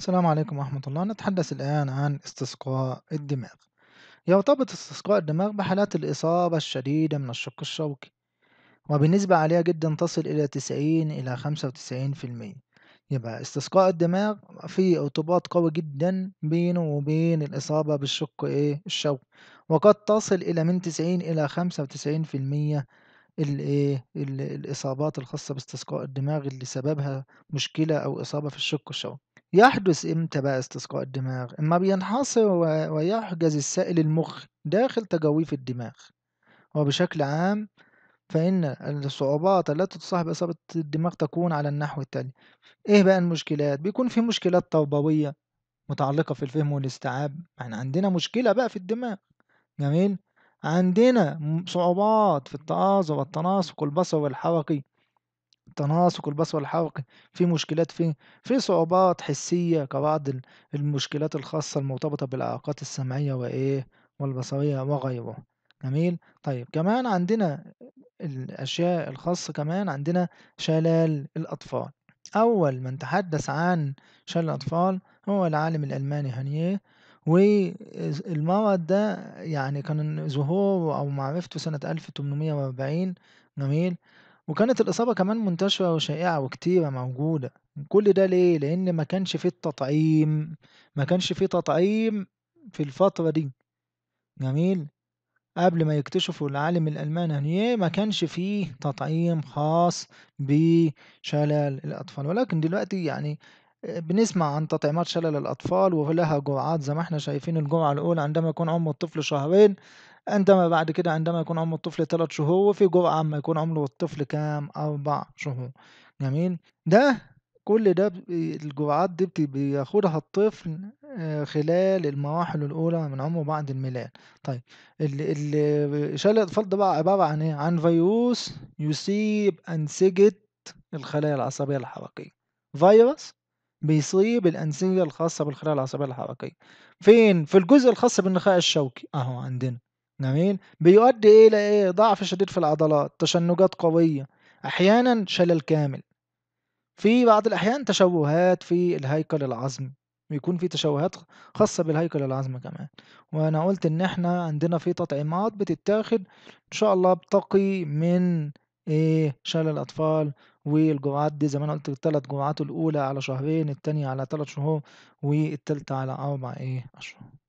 السلام عليكم ورحمة الله نتحدث الآن عن استسقاء الدماغ يرتبط استسقاء الدماغ بحالات الإصابة الشديدة من الشق الشوكي وبنسبة عالية جدا تصل إلى 90 إلى 95% يبقى استسقاء الدماغ في ارتباط قوي جدا بينه وبين الإصابة بالشق إيه الشوكي وقد تصل إلى من 90 إلى 95% المية إيه؟ الاصابات الخاصه باستسقاء الدماغ اللي سببها مشكله او اصابه في الشق الشوكي يحدث إمتى بقى استسقاء الدماغ؟ أما بينحصر ويحجز السائل المخ داخل تجويف الدماغ وبشكل عام فإن الصعوبات التي تصاحب إصابة الدماغ تكون على النحو التالي إيه بقى المشكلات؟ بيكون في مشكلات تربوية متعلقة في الفهم والاستيعاب احنا يعني عندنا مشكلة بقى في الدماغ جميل عندنا صعوبات في التآزر والتناسق البصري والحركي التناسق البصري الحركي في مشكلات في في صعوبات حسية كبعض المشكلات الخاصة المرتبطة بالعلاقات السمعية وإيه والبصرية وغيره جميل طيب كمان عندنا الأشياء الخاصة كمان عندنا شلال الأطفال أول من تحدث عن شلل الأطفال هو العالم الألماني هانيه والمرض ده يعني كان ظهوره أو معرفته سنة 1840 جميل وكانت الإصابة كمان منتشرة وشائعة وكتيرة موجودة كل ده ليه؟ لأن ما كانش فيه التطعيم ما كانش فيه تطعيم في الفترة دي جميل قبل ما يكتشفوا العالم الألماني هنيه يعني ما كانش فيه تطعيم خاص بشلل الأطفال ولكن دلوقتي يعني بنسمع عن تطعيمات شلل الأطفال ولها جرعات زي ما احنا شايفين الجرعة الأولى عندما يكون عمر الطفل شهرين عندما بعد كده عندما يكون عمر الطفل ثلاث شهور وفي جرعة عما يكون عمر الطفل كام أربع شهور جميل ده كل ده الجرعات دي بياخدها الطفل آه، خلال المراحل الأولى من عمره بعد الميلاد طيب شلل الأطفال ده بقى عبارة عن إيه؟ عن فيروس يصيب أنسجة الخلايا العصبية الحركية فيروس بيصيب الأنسجة الخاصة بالخلايا العصبية الحركية فين في الجزء الخاص بالنخاع الشوكي أهو عندنا جميل بيؤدي إيه لإيه ضعف شديد في العضلات تشنجات قوية أحيانا شلل كامل في بعض الأحيان تشوهات في الهيكل العظمي بيكون في تشوهات خاصة بالهيكل العظمي كمان وأنا قلت إن إحنا عندنا في تطعيمات بتتاخد إن شاء الله بتقي من إيه شال الأطفال والجرعات دي زي ما أنا قلت التلات جرعات الأولى على شهرين التانية على تلات شهور والتالتة على أربع إيه أشهر